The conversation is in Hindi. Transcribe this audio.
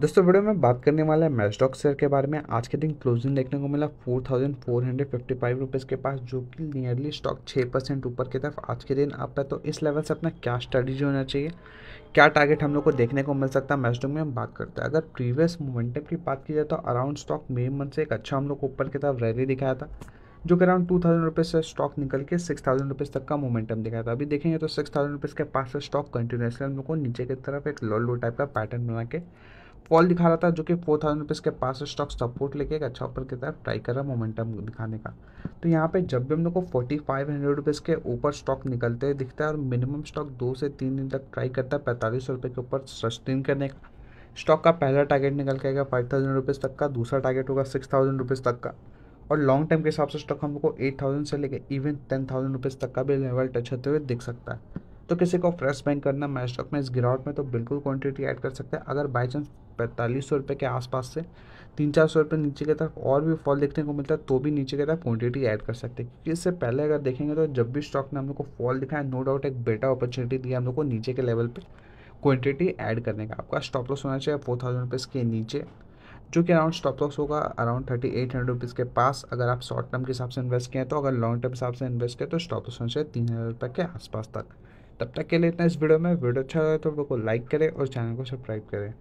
दोस्तों वीडियो में बात करने वाला है मैचडॉक शेयर के बारे में आज के दिन क्लोजिंग देखने को मिला four thousand four hundred fifty five rupees के पास जो कि नियरली स्टॉक छः परसेंट ऊपर की तरफ आज के दिन अप है तो इस लेवल से अपना क्या स्ट्रेटेजी होना चाहिए क्या टारगेट हम लोग को देखने को मिल सकता है मैस्टॉक में हम बात करते हैं अगर प्रीवियस मोमेंटम की बात की जाए तो अराउंड स्टॉक मे मंथ से एक अच्छा हम लोग को ऊपर की तरफ रैली दिखाया था जो कि अराउंड टू थाउजेंड रुपीज़ से स्टॉक निकल के सिक्स थाउजेंड रुपीज़ तक का मोमेंटम दिखाया था अभी देखेंगे तो सिक्स थाउजेंड रुपीज़ के पास से स्टॉक कंटिन्यूसली हम लोग को नीचे की तरफ एक लो लो टाइप का पैटर्न बना के फॉल दिखा रहा था जो कि फोर थाउजेंड रुपीज़ के पास स्टॉक सपोर्ट लेके एक अच्छा ऊपर की तरफ ट्राई कर रहा मोमेंटम दिखाने का तो यहाँ पे जब भी हम लोग को फोर्टी फाइव हंड्रेड रुपीज़ के ऊपर स्टॉक निकलते हुए दिखता है और मिनिमम स्टॉक दो से तीन दिन तक ट्राई करता है पैंतालीस रुपये के ऊपर सस्टेन करने का स्टॉक का पहला टारगेट निकल के आएगा फाइव थाउजेंड रुपीज़ तक का दूसरा टारगेट होगा सिक्स थाउजेंड रुपीज़ तक का और लॉन्ग टर्म के हिसाब से स्टॉक हम लोग को एट थाउजेंड से लेकर इवन टेन थाउजेंड रुपीज़ तक का भी लेवल टच होते हुए दिख सकता है तो किसी को फ्रेश बैंक करना मैं स्टॉक में इस गिरावट में तो बिल्कुल क्वांटिटी ऐड कर सकते हैं अगर बाई चांस पैंतालीस सौ रुपये के आसपास से तीन चार सौ रुपये नीचे की तरफ और भी फॉल देखने को मिलता है तो भी नीचे की तरफ क्वांटिटी ऐड कर सकते हैं क्योंकि इससे पहले अगर देखेंगे तो जब भी स्टॉक ने हम लोग को फॉल दिखाया नो डाउट एक बेटा अपॉर्चुनिटी दी हम लोग को नीचे के लेवल पर क्वान्टिटी ऐड करने का आपका स्टॉप लॉस होना चाहिए फोर थाउजेंड रुपीज़ के नीचे जो कि अराउंड स्टॉप लॉस होगा around thirty eight hundred rupees के पास अगर आप शॉर्ट टर्म के हिसाब से इन्वेस्ट किए तो अगर लॉन्ग टर्म के हिसाब से इन्वेस्ट किए तो स्टॉप लॉस होना चाहिए तीन हज़ार रुपये के आसपास तक तब तक के लिए इतना इस वीडियो में वीडियो अच्छा लगे तो वीडियो को लाइक करें और चैनल को सब्सक्राइब करें